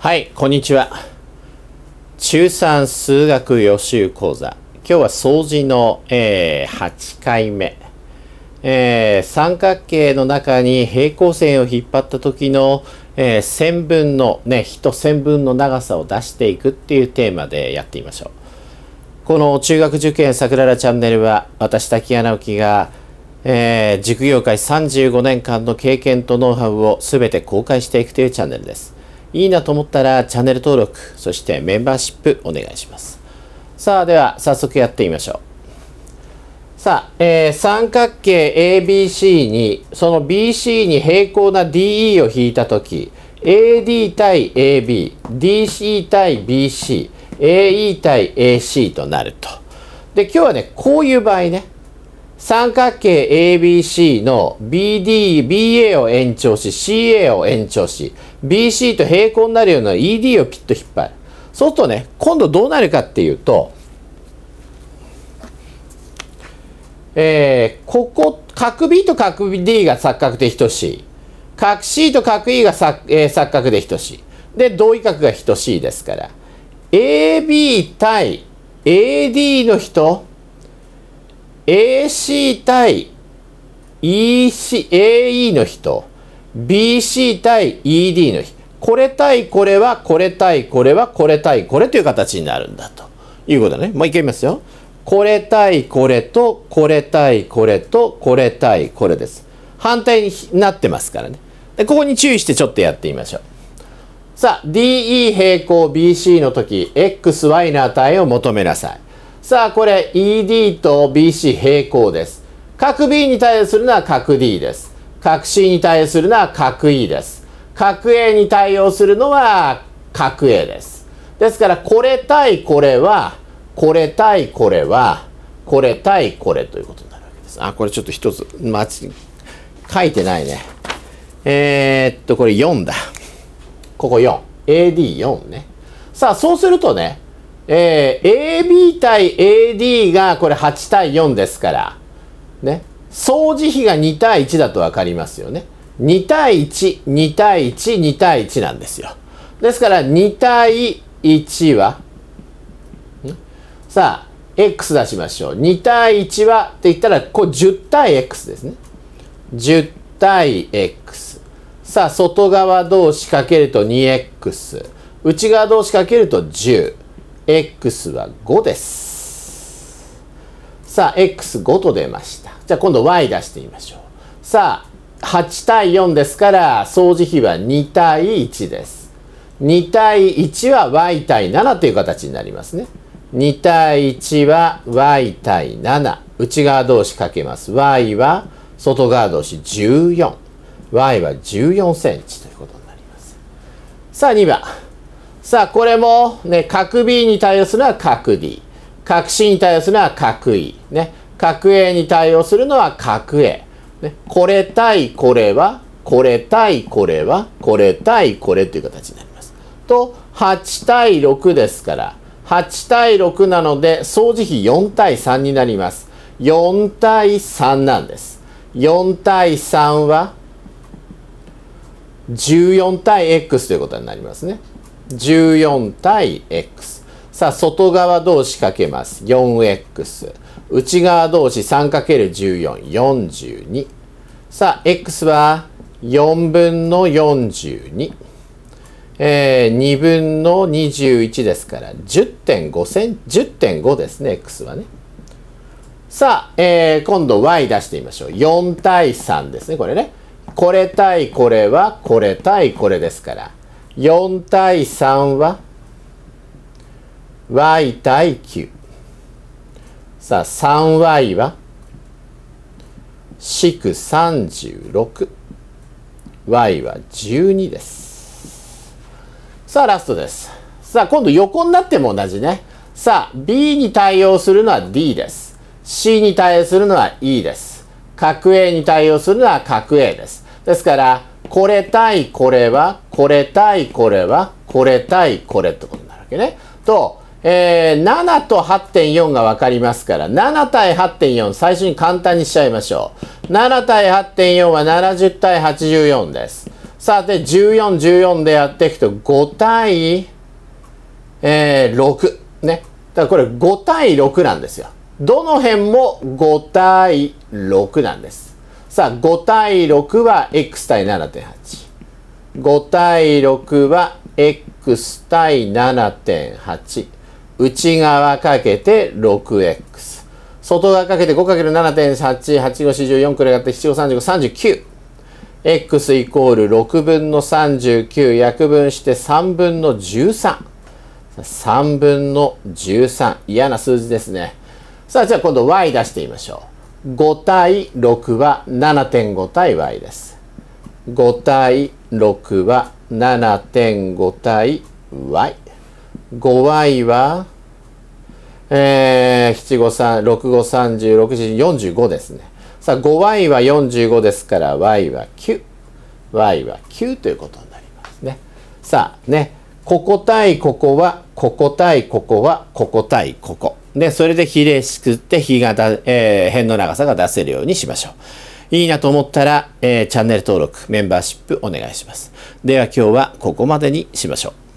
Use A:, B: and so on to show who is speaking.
A: はい、こんにちは。中三数学予習講座。今日は掃除の、えー、8回目、えー、三角形の中に平行線を引っ張った時の、えー、線分の、ね、1線分の長さを出していくっていうテーマでやってみましょう。この中学受験さくららチャンネルは私滝谷直樹がえー、塾業界35年間の経験とノウハウを全て公開していくというチャンネルです。いいなと思ったらチャンネル登録、そしてメンバーシップお願いします。さあ、では早速やってみましょう。さあ、えー、三角形 ABC に、その BC に平行な DE を引いたとき、AD 対 AB、DC 対 BC、AE 対 AC となると。で、今日はね、こういう場合ね。三角形 ABC の BD、BA を延長し、CA を延長し、BC と平行になるような ED をピッと引っ張る。そうするとね、今度どうなるかっていうと、えー、ここ、角 B と角 D が錯覚で等しい。角 C と角 E が錯,、えー、錯で等しい。で、同位角が等しいですから、AB 対 AD の人、AC 対 EC、AE の比と BC 対 ED の比。これ対これは、これ対これは、これ対これという形になるんだということね。もう一回言いますよ。これ対これと、これ対これと、これ対これです。反対になってますからね。でここに注意してちょっとやってみましょう。さあ、DE 平行 BC の時、XY の値を求めなさい。さあ、これ ED と BC 平行です。角 B に対応するのは角 D です。角 C に対応するのは角 E です。角 A に対応するのは角 A です。ですから、これ対これは、これ対これは、これ対これということになるわけです。あ、これちょっと一つ、まち、書いてないね。えー、っと、これ4だ。ここ4。AD4 ね。さあ、そうするとね、えー、AB 対 AD がこれ8対4ですから、ね、相似比が2対1だと分かりますよね。2対1、2対1、2対1なんですよ。ですから2対1は、さあ、x 出しましょう。2対1はって言ったら、こう10対 x ですね。10対 x。さあ、外側同士かけると 2x。内側同士かけると10。x は5です。さあ、x5 と出ました。じゃあ今度 y 出してみましょう。さあ、8対4ですから、掃除比は2対1です。2対1は y 対7という形になりますね。2対1は y 対7。内側同士かけます。y は外側同士14。y は14センチということになります。さあ、2番。さあ、これも、ね、角 B に対応するのは角 D。角 C に対応するのは角 E。ね。角 A に対応するのは角 A。ね。これ対これは、これ対これは、これ対これという形になります。と、8対6ですから、8対6なので、相似比4対3になります。4対3なんです。4対3は、14対 X ということになりますね。14対 x。さあ、外側同士かけます。4x。内側同士 3×14、42。さあ、x は4分の42。えー、2分の21ですから10.5セン、10.5ですね、x はね。さあ、えー、今度 y 出してみましょう。4対3ですね、これね。これ対これはこれ対これですから。4対3は y 対9さあ 3y は三十6 y は12ですさあラストですさあ今度横になっても同じねさあ B に対応するのは D です C に対応するのは E です角 A に対応するのは角 A ですですからこれ対これは、これ対これは、これ対これってことになるわけね。と、えー、7と8.4が分かりますから、7対8.4、最初に簡単にしちゃいましょう。7対8.4は70対84です。さて、14、14でやっていくと、5対、えー、6。ね。だからこれ5対6なんですよ。どの辺も5対6なんです。さあ、5対6は x 対7.8。5対6は x 対7.8。内側かけて 6x。外側かけて 5×7.8、8544くらいがあって、7535、39。x イコール6分の39、約分して3分の13。3分の13。嫌な数字ですね。さあ、じゃあ今度 y 出してみましょう。5対6は7.5対 y です。5対6は7.5対 y。5y は、えー、7 5 3 6 5 30、6 45ですね。さあ 5y は45ですから y は9。y は9ということになりますね。さあね、ここ対ここは、ここ対ここは、ここ対ここ。で、それで比例しくって比がだ、えー、辺の長さが出せるようにしましょう。いいなと思ったら、えー、チャンネル登録、メンバーシップお願いします。では今日はここまでにしましょう。